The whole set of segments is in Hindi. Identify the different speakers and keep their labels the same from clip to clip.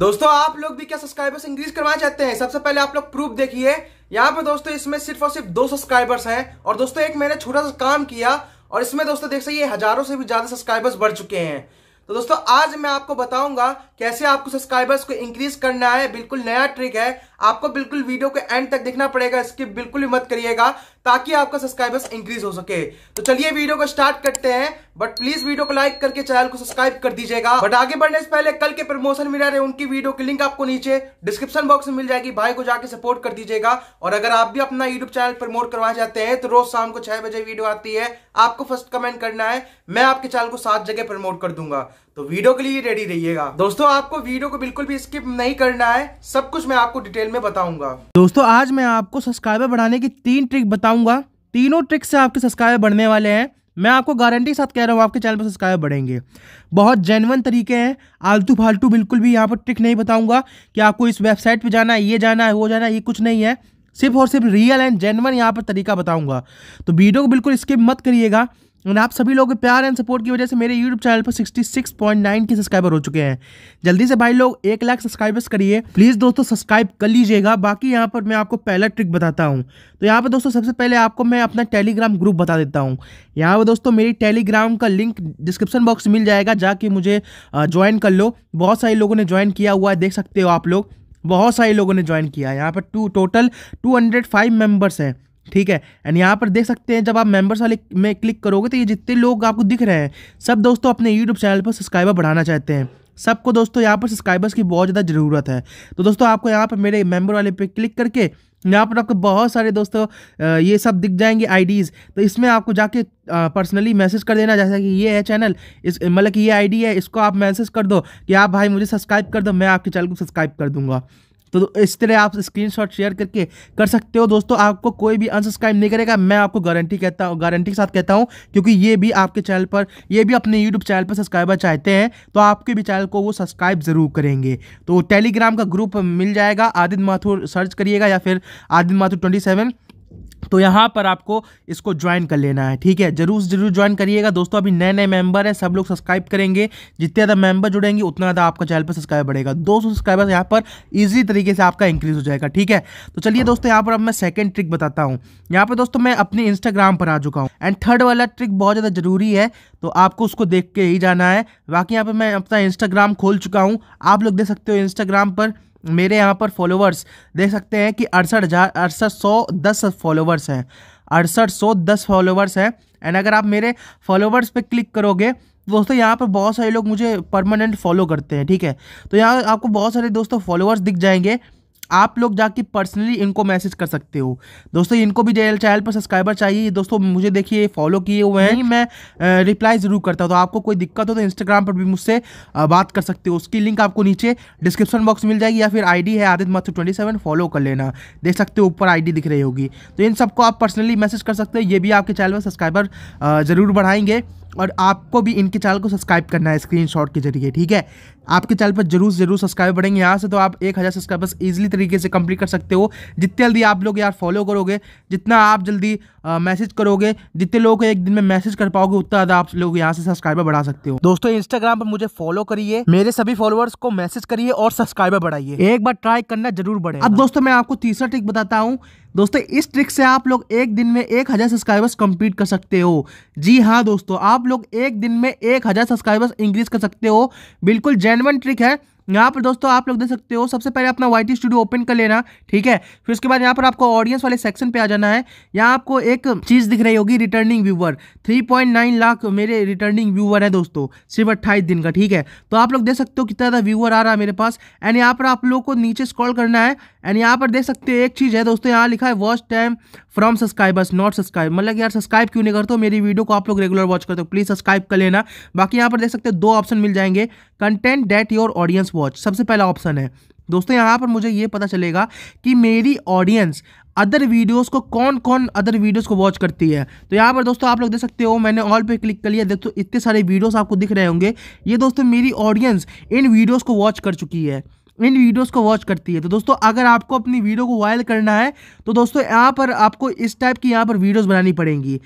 Speaker 1: दोस्तों आप लोग भी क्या सब्सक्राइबर्स इंक्रीज करवाना चाहते हैं सबसे पहले आप लोग प्रूफ देखिए यहाँ पर दोस्तों इसमें सिर्फ और सिर्फ दो सब्सक्राइबर्स हैं और दोस्तों एक मैंने छोटा सा काम किया और इसमें दोस्तों देख सकिए हजारों से भी ज्यादा सब्सक्राइबर्स बढ़ चुके हैं तो दोस्तों आज मैं आपको बताऊंगा कैसे आपको सब्सक्राइबर्स को इंक्रीज करना है बिल्कुल नया ट्रिक है आपको बिल्कुल वीडियो के एंड तक देखना पड़ेगा इसकी बिल्कुल भी मत करिएगा ताकि आपका सब्सक्राइबर्स इंक्रीज हो सके तो चलिए वीडियो को स्टार्ट करते हैं बट प्लीज वीडियो को लाइक करके चैनल को सब्सक्राइब कर दीजिएगा बट आगे बढ़ने से पहले कल के प्रमोशन मिला रहे उनकी वीडियो की लिंक आपको नीचे डिस्क्रिप्शन बॉक्स में मिल जाएगी भाई को जाके सपोर्ट कर दीजिएगा और अगर आप भी अपना यूट्यूब चैनल प्रमोट करवाना चाहते हैं तो रोज शाम को छह बजे वीडियो आती है आपको फर्स्ट कमेंट करना है मैं आपके चैनल को सात जगह प्रमोट कर दूंगा तो वीडियो के लिए रेडी रहिएगा दोस्तों आपको वीडियो को बिल्कुल भी स्किप नहीं करना है सब कुछ मैं आपको डिटेल में बताऊंगा दोस्तों आज मैं आपको सब्सक्राइबर बढ़ाने की तीन ट्रिक बताऊंगा तीनों ट्रिक से आपके सब्सक्राइबर बढ़ने वाले हैं मैं आपको गारंटी के साथ कह रहा हूँ आपके चैनल पर सब्सक्राइब बढ़ेंगे बहुत जेनवन तरीके हैं आलतू फालतू बिल्कुल भी यहाँ पर ट्रिक नहीं बताऊँगा कि आपको इस वेबसाइट पर जाना है ये जाना है वो जाना है ये कुछ नहीं है सिर्फ और सिर्फ रियल एंड जेनवन यहाँ पर तरीका बताऊँगा तो वीडियो को बिल्कुल स्किप मत करिएगा और आप सभी लोगों के प्यार एंड सपोर्ट की वजह से मेरे यूट्यूब चैनल पर 66.9 के सब्सक्राइबर हो चुके हैं जल्दी से भाई लोग एक लाख सब्सक्राइबर्स करिए प्लीज़ दोस्तों सब्सक्राइब कर लीजिएगा बाकी यहाँ पर मैं आपको पहला ट्रिक बताता हूँ तो यहाँ पर दोस्तों सबसे पहले आपको मैं अपना टेलीग्राम ग्रुप बता देता हूँ यहाँ पर दोस्तों मेरी टेलीग्राम का लिंक डिस्क्रिप्शन बॉक्स मिल जाएगा जाके मुझे ज्वाइन कर लो बहुत सारे लोगों ने ज्वाइन किया हुआ है देख सकते हो आप लोग बहुत सारे लोगों ने ज्वाइन किया है यहाँ पर टू टोटल टू मेंबर्स हैं ठीक है एंड यहाँ पर देख सकते हैं जब आप मेंबर्स वाले में क्लिक करोगे तो ये जितने लोग आपको दिख रहे हैं सब दोस्तों अपने यूट्यूब चैनल पर सब्सक्राइबर बढ़ाना चाहते हैं सबको दोस्तों यहाँ पर सब्सक्राइबर्स की बहुत ज़्यादा ज़रूरत है तो दोस्तों आपको यहाँ पर मेरे मेंबर वाले पे क्लिक करके यहाँ पर आपको बहुत सारे दोस्तों ये सब दिख जाएंगे आईडीज़ तो इसमें आपको जाके पर्सनली मैसेज कर देना जैसा कि ये है चैनल इस मतलब कि ये आईडी है इसको आप मैसेज कर दो कि आप भाई मुझे सब्सक्राइब कर दो मैं आपके चैनल को सब्सक्राइब कर दूंगा तो इस तरह आप स्क्रीनशॉट शेयर करके कर सकते हो दोस्तों आपको कोई भी अनसब्सक्राइब नहीं करेगा मैं आपको गारंटी कहता हूँ गारंटी के साथ कहता हूँ क्योंकि ये भी आपके चैनल पर ये भी अपने यूट्यूब चैनल पर सब्सक्राइबर चाहते हैं तो आपके भी चैनल को वो सब्सक्राइब ज़रूर करेंगे तो टेलीग्राम का ग्रुप मिल जाएगा आदित्य माथुर सर्च करिएगा या फिर आदित्य माथुर ट्वेंटी तो यहाँ पर आपको इसको ज्वाइन कर लेना है ठीक है जरूर जरूर ज्वाइन करिएगा दोस्तों अभी नए नए मेंबर हैं सब लोग सब्सक्राइब करेंगे जितने ज़्यादा मेंबर जुड़ेंगे उतना ज़्यादा आपका चैनल पर सब्सक्राइब बढ़ेगा दो सब्सक्राइबर्स यहाँ पर ईजी तरीके से आपका इंक्रीज हो जाएगा ठीक है तो चलिए दोस्तों यहाँ पर अब मैं सेकेंड ट्रिक बताता हूँ यहाँ पर दोस्तों मैं अपने इंस्टाग्राम पर आ चुका हूँ एंड थर्ड वाला ट्रिक बहुत ज़्यादा ज़रूरी है तो आपको उसको देख के ही जाना है बाकी यहाँ पर मैं अपना इंस्टाग्राम खोल चुका हूँ आप लोग देख सकते हो इंस्टाग्राम पर मेरे यहाँ पर फॉलोवर्स देख सकते हैं कि अड़सठ हज़ार अड़सठ सौ दस फॉलोवर्स हैं अड़सठ सौ दस फॉलोवर्स हैं एंड अगर आप मेरे फॉलोवर्स पे क्लिक करोगे दोस्तों यहाँ पर बहुत सारे लोग मुझे परमानेंट फॉलो करते हैं ठीक है तो यहाँ आपको बहुत सारे दोस्तों फॉलोवर्स दिख जाएंगे आप लोग जाके पर्सनली इनको मैसेज कर सकते हो दोस्तों इनको भी जेल चैनल पर सब्सक्राइबर चाहिए दोस्तों मुझे देखिए फॉलो किए हुए हैं हम्म। मैं रिप्लाई ज़रूर करता हूँ तो आपको कोई दिक्कत हो तो इंस्टाग्राम पर भी मुझसे बात कर सकते हो उसकी लिंक आपको नीचे डिस्क्रिप्शन बॉक्स मिल जाएगी या फिर आईडी है Aditya Mathur twenty seven follow कर लेना देख सकते हो ऊपर आई दिख रही होगी तो इन सबको आप पर्सनली मैसेज कर सकते हो ये भी आपके चैनल पर सब्सक्राइबर ज़रूर बढ़ाएंगे और आपको भी इनके चैनल को सब्सक्राइब करना है स्क्रीनशॉट के जरिए ठीक है आपके चैनल पर जरूर जरूर सब्सक्राइब बढ़ेंगे यहाँ से तो आप एक हज़ार सब्सक्राइबर्स ईजिली तरीके से कंप्लीट कर सकते हो जितने जल्दी आप लोग यार फॉलो करोगे जितना आप जल्दी मैसेज करोगे जितने लोगों को एक दिन में मैसेज कर पाओगे उतना ज़्यादा आप लोग यहाँ से सब्सक्राइबर बढ़ा सकते हो दोस्तों इंस्टाग्राम पर मुझे फॉलो करिए मेरे सभी फॉलोअर्स को मैसेज करिए और सब्सक्राइबर बढ़ाइए एक बार ट्राई करना जरूर बढ़े अब दोस्तों मैं आपको तीसरा ट्रिक बताता हूँ दोस्तों इस ट्रिक से आप लोग एक दिन में एक हज़ार सब्सक्राइबर्स कंप्लीट कर सकते हो जी हाँ दोस्तों आप लोग एक दिन में एक हज़ार सब्सक्राइबर्स इंक्रीज कर सकते हो बिल्कुल जेनवन ट्रिक है यहाँ पर दोस्तों आप लोग देख सकते हो सबसे पहले अपना वाई स्टूडियो ओपन कर लेना ठीक है फिर उसके बाद यहाँ पर आपको ऑडियंस वाले सेक्शन पे आ जाना है यहाँ आपको एक चीज़ दिख रही होगी रिटर्निंग व्यूवर 3.9 लाख मेरे रिटर्निंग व्यूवर है दोस्तों सिर्फ अट्ठाईस दिन का ठीक है तो आप लोग देख सकते हो कितना ज़्यादा व्यूवर आ रहा है मेरे पास एंड यहाँ पर आप लोग को नीचे स्क्रॉल करना है एंड यहाँ पर देख सकते हो एक चीज़ है दोस्तों यहाँ लिखा है watch time from subscribers not subscribe मतलब यार सब्सक्राइब क्यों नहीं करते हो मेरी वीडियो को आप लोग रेगुलर वॉच करते हो प्लीज़ सब्सक्राइब कर लेना बाकी यहाँ पर देख सकते हो दो ऑप्शन मिल जाएंगे content that your audience watch सबसे पहला ऑप्शन है दोस्तों यहाँ पर मुझे ये पता चलेगा कि मेरी ऑडियंस अदर वीडियोस को कौन कौन अदर वीडियोस को वॉच करती है तो यहाँ पर दोस्तों आप लोग देख सकते हो मैंने ऑल पे क्लिक कर लिया दोस्तों इतने सारे वीडियोस आपको दिख रहे होंगे ये दोस्तों मेरी ऑडियंस इन वीडियोस को वॉच कर चुकी है इन वीडियोस को वॉच करती है तो दोस्तों अगर आपको अपनी वीडियो को वायरल करना है तो दोस्तों यहाँ पर आपको इस टाइप की यहाँ पर वीडियोस बनानी पड़ेंगी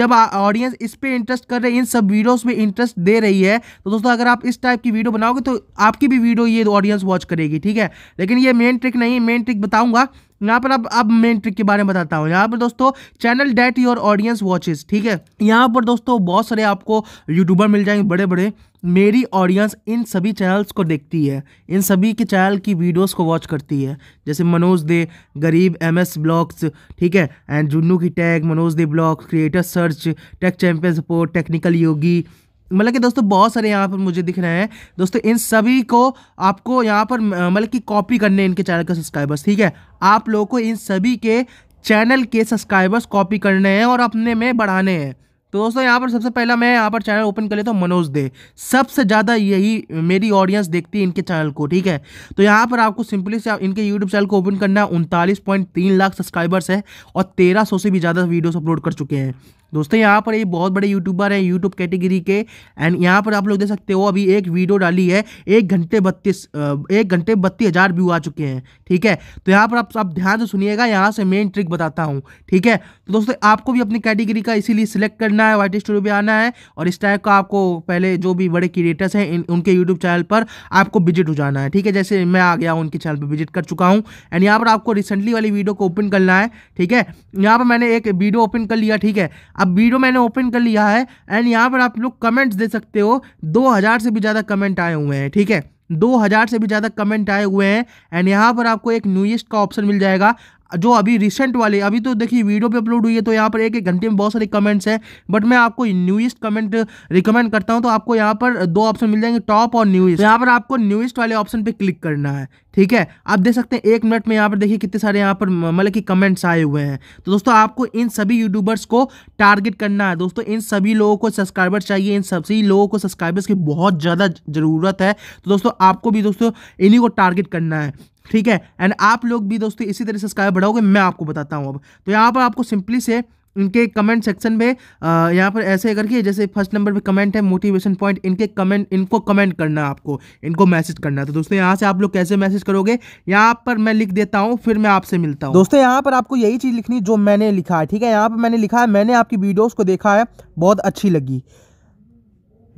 Speaker 1: जब ऑडियंस इस पर इंटरेस्ट कर रहे हैं इन सब वीडियोस में इंटरेस्ट दे रही है तो दोस्तों अगर आप इस टाइप की वीडियो बनाओगे तो आपकी भी वीडियो ये ऑडियंस वॉच करेगी ठीक है लेकिन ये मेन ट्रिक नहीं है मेन ट्रिक बताऊँगा यहाँ पर अब अब मेन ट्रिक के बारे में बताता हूँ यहाँ पर दोस्तों channel that your audience watches ठीक है यहाँ पर दोस्तों बहुत सारे आपको यूट्यूबर मिल जाएंगे बड़े बड़े मेरी ऑडियंस इन सभी चैनल्स को देखती है इन सभी के चैनल की वीडियोस को वॉच करती है जैसे मनोज दे गरीब एम एस ब्लॉग्स ठीक है एंड जुन्नू की tag Manoj Dey blog creator search tech champion support technical Yogi मतलब कि दोस्तों बहुत सारे यहाँ पर मुझे दिख रहे हैं दोस्तों इन सभी को आपको यहाँ पर मतलब कि कॉपी करने इनके चैनल के सब्सक्राइबर्स ठीक है आप लोगों को इन सभी के चैनल के सब्सक्राइबर्स कॉपी करने हैं और अपने में बढ़ाने हैं तो दोस्तों यहाँ पर सबसे पहला मैं यहाँ पर चैनल ओपन कर लेता हूँ मनोज दे सबसे ज़्यादा यही मेरी ऑडियंस देखती है इनके चैनल को ठीक है तो यहाँ पर आपको सिंपली से इनके यूट्यूब चैनल को ओपन करना है उनतालीस पॉइंट तीन लाख सब्सक्राइबर्स है और तेरह सौ से भी ज़्यादा वीडियोस अपलोड कर चुके हैं दोस्तों यहाँ पर ये बहुत बड़े यूट्यूबर हैं यूट्यूब कैटेगरी के एंड यहाँ पर आप लोग देख सकते हो अभी एक वीडियो डाली है एक घंटे बत्तीस एक घंटे बत्तीस हज़ार व्यू आ चुके हैं ठीक है तो यहाँ पर आप आप ध्यान से सुनिएगा यहाँ से मेन ट्रिक बताता हूँ ठीक है तो दोस्तों आपको भी अपनी कैटेगरी का इसीलिए सिलेक्ट करना है वाइट स्टूडियो पर आना है और इस टाइप का आपको पहले जो भी बड़े क्रिएटर्स हैं उनके यूट्यूब चैनल पर आपको विजिट हो जाना है ठीक है जैसे मैं आ गया हूँ उनके चैनल पर विजिट कर चुका हूँ एंड यहाँ पर आपको रिसेंटली वाली वीडियो को ओपन करना है ठीक है यहाँ पर मैंने एक वीडियो ओपन कर लिया ठीक है अब वीडियो मैंने ओपन कर लिया है एंड यहाँ पर आप लोग कमेंट्स दे सकते हो 2000 से भी ज़्यादा कमेंट आए हुए हैं ठीक है 2000 से भी ज़्यादा कमेंट आए हुए हैं एंड यहाँ पर आपको एक न्यूएस्ट का ऑप्शन मिल जाएगा जो अभी रिसेंट वाले अभी तो देखिए वीडियो भी अपलोड हुई है तो यहाँ पर एक एक घंटे में बहुत सारे कमेंट्स हैं बट मैं आपको न्यूएस्ट कमेंट रिकमेंड करता हूँ तो आपको यहाँ पर दो ऑप्शन मिल जाएंगे टॉप और न्यूएस्ट तो यहाँ पर आपको न्यूएस्ट वाले ऑप्शन पर क्लिक करना है ठीक है आप देख सकते हैं एक मिनट में यहाँ पर देखिए कितने सारे यहाँ पर मतलब कि कमेंट्स आए हुए हैं तो दोस्तों आपको इन सभी यूट्यूबर्स को टारगेट करना है दोस्तों इन सभी लोगों को सब्सक्राइबर्स चाहिए इन सभी लोगों को सब्सक्राइबर्स की बहुत ज़्यादा ज़रूरत है तो दोस्तों आपको भी दोस्तों इन्हीं को टारगेट करना है ठीक है एंड आप लोग भी दोस्तों इसी तरह से बढ़ाओगे मैं आपको बताता हूँ अब तो यहाँ पर आपको सिंपली से इनके कमेंट सेक्शन में यहाँ पर ऐसे करके जैसे फर्स्ट नंबर पे कमेंट है मोटिवेशन पॉइंट इनके कमेंट इनको कमेंट करना है आपको इनको मैसेज करना है तो दोस्तों यहाँ से आप लोग कैसे मैसेज करोगे यहाँ पर मैं लिख देता हूँ फिर मैं आपसे मिलता हूँ दोस्तों यहाँ पर आपको यही चीज़ लिखनी जो मैंने लिखा है ठीक है यहाँ पर मैंने लिखा है मैंने आपकी वीडियोज़ को देखा है बहुत अच्छी लगी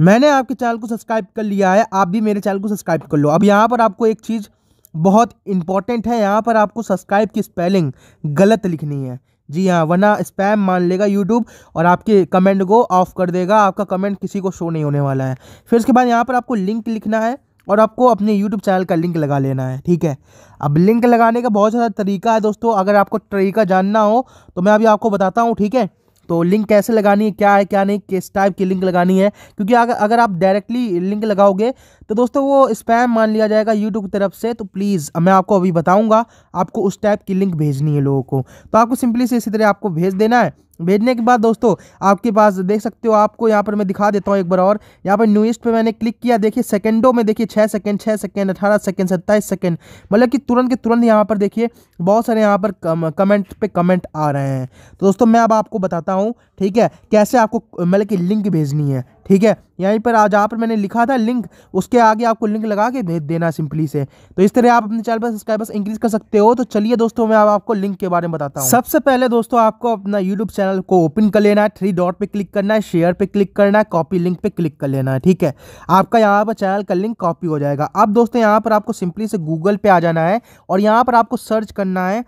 Speaker 1: मैंने आपके चैनल को सब्सक्राइब कर लिया है आप भी मेरे चैनल को सब्सक्राइब कर लो अब यहाँ पर आपको एक चीज़ बहुत इंपॉर्टेंट है यहाँ पर आपको सब्सक्राइब की स्पेलिंग गलत लिखनी है जी हाँ वरना स्पैम मान लेगा यूट्यूब और आपके कमेंट को ऑफ कर देगा आपका कमेंट किसी को शो नहीं होने वाला है फिर उसके बाद यहाँ पर आपको लिंक लिखना है और आपको अपने यूट्यूब चैनल का लिंक लगा लेना है ठीक है अब लिंक लगाने का बहुत सारा तरीका है दोस्तों अगर आपको तरीका जानना हो तो मैं अभी आपको बताता हूँ ठीक है तो लिंक कैसे लगानी है क्या है क्या नहीं किस टाइप की लिंक लगानी है क्योंकि अगर अगर आप डायरेक्टली लिंक लगाओगे तो दोस्तों वो स्पैम मान लिया जाएगा यूट्यूब की तरफ से तो प्लीज़ मैं आपको अभी बताऊँगा आपको उस टाइप की लिंक भेजनी है लोगों को तो आपको सिंपली से इसी तरह आपको भेज देना है भेजने के बाद दोस्तों आपके पास देख सकते हो आपको यहाँ पर मैं दिखा देता हूँ एक बार और यहाँ पर न्यूएस्ट पे मैंने क्लिक किया देखिए सेकंडों में देखिए छः सेकंड छः सेकंड अठारह सेकंड सत्ताईस सेकंड मतलब कि तुरंत के तुरंत यहाँ पर देखिए बहुत सारे यहाँ पर कम, कमेंट पे कमेंट आ रहे हैं तो दोस्तों मैं अब आपको बताता हूँ ठीक है कैसे आपको मतलब कि लिंक भेजनी है ठीक है यहीं पर आज यहाँ पर मैंने लिखा था लिंक उसके आगे आपको लिंक लगा के भेज देना सिंपली से तो इस तरह आप अपने चैनल पर सब्सक्राइबर्स इंक्रीज कर सकते हो तो चलिए दोस्तों मैं अब आपको लिंक के बारे में बताता हूँ सबसे पहले दोस्तों आपको अपना यूट्यूब चैनल को ओपन कर लेना है थ्री डॉट पर क्लिक करना है शेयर पर क्लिक करना है कॉपी लिंक पे क्लिक कर लेना है ठीक है आपका यहाँ पर चैनल का लिंक कॉपी हो जाएगा अब दोस्तों यहाँ पर आपको सिंपली से गूगल पर आ जाना है और यहाँ पर आपको सर्च करना है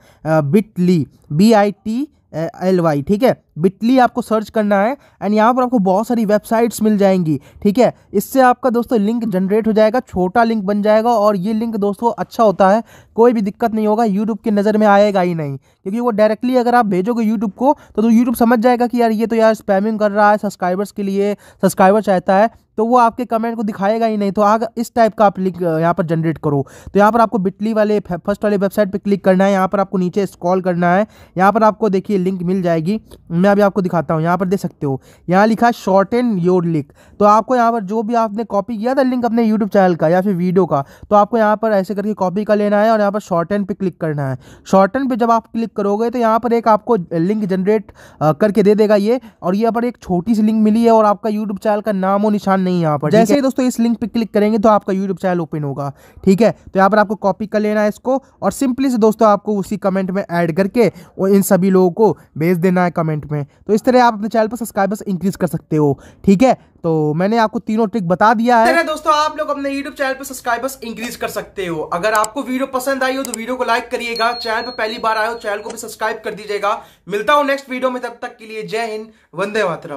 Speaker 1: Bitly B I T L Y ठीक है बिटली आपको सर्च करना है एंड यहाँ पर आपको बहुत सारी वेबसाइट्स मिल जाएंगी ठीक है इससे आपका दोस्तों लिंक जनरेट हो जाएगा छोटा लिंक बन जाएगा और ये लिंक दोस्तों अच्छा होता है कोई भी दिक्कत नहीं होगा यूट्यूब की नज़र में आएगा ही नहीं क्योंकि वो डायरेक्टली अगर आप भेजोगे यूट्यूब को तो, तो यूट्यूब समझ जाएगा कि यार ये तो यार स्पैमिंग कर रहा है सब्सक्राइबर्स के लिए सब्सक्राइबर चाहता है तो वो आपके कमेंट को दिखाएगा ही नहीं तो आग इस टाइप का आप लिंक यहाँ पर जनरेट करो तो यहाँ पर आपको बिटली वाले फर्स्ट वाले वेबसाइट पर क्लिक करना है यहाँ पर आपको नीचे स्क्रॉल करना है यहाँ पर आपको देखिए लिंक मिल जाएगी मैं अभी आपको दिखाता हूँ यहाँ पर देख सकते हो यहाँ लिखा है शॉर्ट एंड योर लिंक तो आपको यहाँ पर जो भी आपने कॉपी किया था लिंक अपने यूट्यूब चैनल का या फिर वीडियो का तो आपको यहाँ पर ऐसे करके कॉपी का लेना है और यहाँ पर शॉर्ट एंड पर क्लिक करना है शॉर्ट एंड पर जब आप क्लिक करोगे तो यहाँ पर एक आपको लिंक जनरेट करके दे देगा ये और यहाँ पर एक छोटी सी लिंक मिली है और आपका यूट्यूब चैनल का नाम और निशान नहीं है यहाँ पर जैसे ही दोस्तों इस लिंक पर क्लिक करेंगे तो आपका यूट्यूब चैनल ओपन होगा ठीक है तो यहाँ पर आपको कॉपी कर लेना है इसको और सिंपली से दोस्तों आपको उसी कमेंट में ऐड करके और इन सभी लोगों को भेज देना है कमेंट में तो इस तरह आप अपने चैनल पर सब्सक्राइबर्स इंक्रीज कर सकते हो ठीक है तो मैंने आपको तीनों ट्रिक बता दिया है दोस्तों आप लोग अपने यूट्यूब चैनल पर सब्सक्राइबर्स इंक्रीज कर सकते हो अगर आपको वीडियो पसंद आई हो तो वीडियो को लाइक करिएगा चैनल पर पहली बार आए हो चैनल को भी सब्सक्राइब कर दीजिएगा मिलता हूं नेक्स्ट वीडियो में तब तक के लिए जय हिंद वंदे मातरम